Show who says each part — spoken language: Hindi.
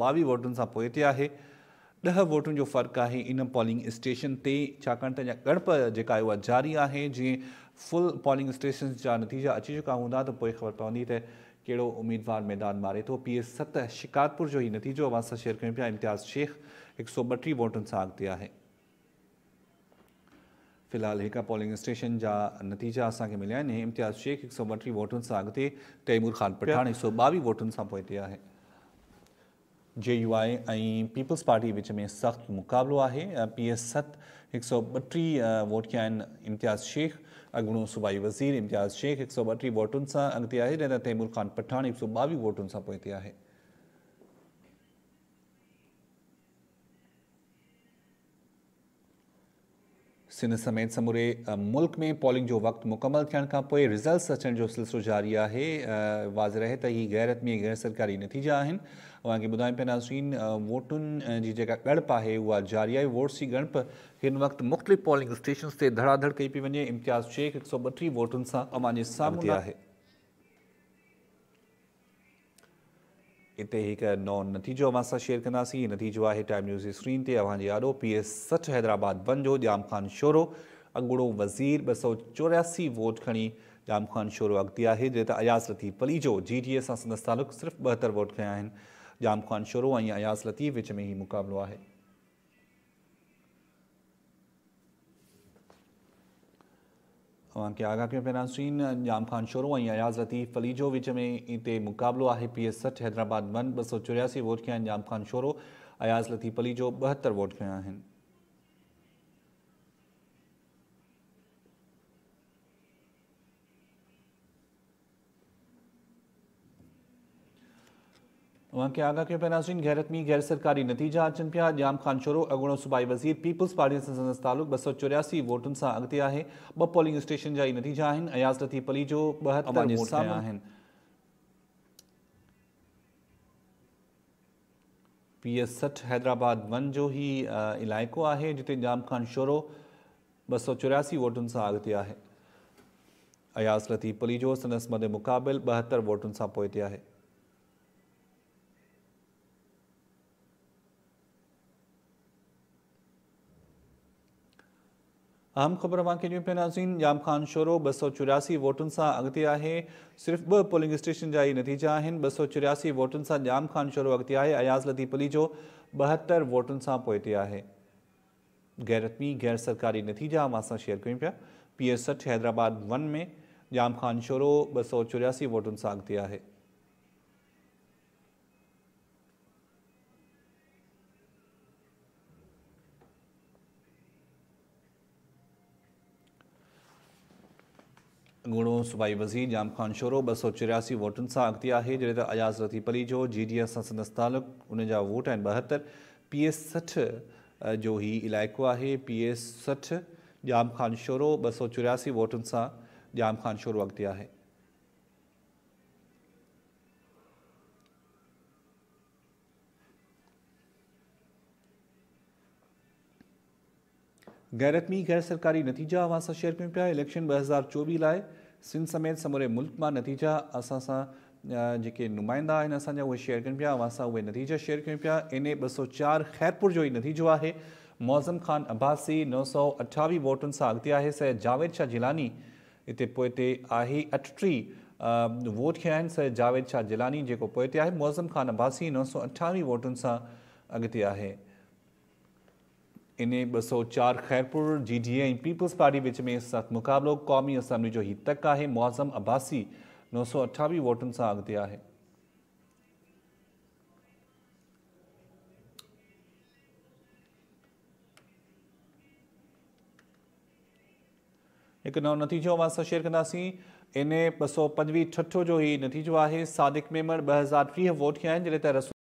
Speaker 1: ॿावीह वोटुनि सां पोइ ते आहे ॾह जो फर्क़ है इन पॉलिंग स्टेशन ते छाकाणि त जारी है जी फुल पॉलिंग स्टेशन जा नतीजा अची चुका हूंदा त ख़बर पवी त कहिड़ो उमेदवार मैदान मारे थो पी एस सत शिकारपुर जो ई नतीजो अवां सां शेयर क्यों पिया इम्तियाज़ शेख एक सौ बटी वोटुनि से अॻिते है फ़िलहाल एक पॉलिंग स्टेशन जा नतीजा असांखे मिले इम्तियाज़ शेख एक सौ बटी वोटुनि से अॻिते तैमूर ख़ान पठाण एक सौ ॿावीह वोटुनि से पोइ ते जे यू आई ऐं पीपल्स पार्टी विच में सख़्तु मुक़ाबिलो आहे पी एस सत हिकु सौ ॿटीह वोट कया आहिनि इम्तियाज़ शेख अॻूणो सूबाई वज़ीर इम्तियाज़ शेख हिकु सौ ॿटीह वोटुनि सां अॻिते आहे जॾहिं तैमूर ख़ान पठाण हिकु सौ ॿावीह वोटुनि सां पोइ ते आहे सिंध समेत समूरे मुल्क में पोलिंग जो वक्त मुकमल थियण खां पोइ रिज़ल्ट्स अचण जो सिलसिलो जारी आहे वाज़िर आहे त हीअ गैरतमी गैर सरकारी नतीजा आहिनि तव्हांखे ॿुधायूं पिया नासरीन वोटुनि जी जेका ॻणप आहे उहा जारी आहे वोट्स जी ॻणप हिन वक़्तु मुख़्तलिफ़ पॉलिंग स्टेशन्स ते धड़ाधड़ कई पई वञे इम्तियाज़ शेख हिकु सौ ॿटीह वोटुनि सां अमां जे साम्हूं आहे हिते एक नओं नतीजो अव्हां शेयर शेयर ये नतीजो है टाइम न्यूज़ स्क्रीन ते अव्हांजी आॾो पी एस सठ हैदराबाद वन जो जाम ख़ान शोरो अॻूणो वज़ीर ब सौ चोरासी वोट खड़ी जाम ख़ान शोरो अगत है जे अयाज़ लतीफ़ पली जो जी डी ए सां संदसि तालुक़ु सिर्फ़ु वोट खाया जाम ख़ान शोरो अयाज़ लतीफ़ विच में ही मुकाबलो है अवां खे आगाह कयूं जाम ख़ान शोरो अयाज़ लतीफ़ अली विच में इतने मुकाबलो है पी एस सठ हैदराबाद वन बौ सौ वोट खयां जाम ख़ान शोरो अयाज़ लतीफ़ अली बहत्तर वोट खयां आगाह कयो पियासीं गैरतमी गैर सरकारी नतीजा अचनि पिया जाम ख़ान शोरो अगूणो सूबाई वजीर, पीपल्स पार्टीअ सां संदसि तालुक ॿ सौ चोरासी वोटुनि सां अॻिते आहे ॿ पोलिंग स्टेशन जा ई नतीजा आहिनि अयाज़ती पली जो पी एस सठ हैदराबाद वन जो ई इलाइक़ो आहे जिते जाम ख़ान शोरो ॿ सौ चोरासी वोटनि सां अॻिते आहे अयाज़ री पली जो संदसि मद मुक़ाबिलहतरि वोटुनि सां पोइ आहे अहम ख़बर अवां खे नाज़ीन जाम ख़ान शोरो ब सौ चोरासी वोटुनि से अगत है सिर्फ़ ब पोलिंग स्टेशन जहा नतीजा ब सौ चोरासी वोटन से जाम ख़ान शोरो अगत है अयाज़ लतीफ़ अली जो बहत्तर वोटन से पोते है गैरतमी गैर सरकारी नतीजा हम असा शेयर क्यों पिया पी एस सठ हैदराबाद वन में जाम ख़ान शोरो ब सौ चोरासी वोटुनि से अगत है गुणो सूबाई वज़ीर जाम ख़ान शोरो ब सौ चोरासी वोटुनि से अगत है जॾहिं त अयाज़ लतीफ़ली जो जी डी एस सां संदसि तालुक़ उन वोट आहिनि ॿहतरि पी एस सठ जो ही इलाको है पी एस सठ जाम ख़ान शोरो ब सौ चोरासी वोटुनि से जाम ख़ान शोरो अगत है गैरतमी गैर सरकारी नतीजा अवासा शेयर क्यों पाया इलेक्शन ब हज़ार चोवीह लाइ सिंध समेत समूरे मुल्क में नतीजा असा जे नुमाइंदा असा असांजा शेयर कनि पिया असां उहे नतीजा शेयर क्यों पिया एन ए सौ चारि ख़ैरपुर जो ई नतीजो है मौज़म ख़ान अब्बासी नौ सौ अठावी वोटों से अगत है सैद जावेद शाह जिलानी इतने पोइ अठटी वोट खया आहिनि सैद जावेद शाह जिलानी जो पोइ ते मौज़म ख़ान अब्बासी नौ सौ अठावी वोटों से अॻिते आहे इन्हें ॿ सौ चारि खैरपुर जी डी ए ऐं पीपल्स पार्टी विच में सख़्त मुक़ाबिलो क़ौमी असेंबली जो ही तक आहे मुआज़म अब्बासी नौ सौ अठावीह वोटनि सां अॻिते आहे हिकु नओं नतीजो मां शेयर कंदासीं सौ पंजवीह छठो जो ई नतीजो आहे सादिक मेमर वोट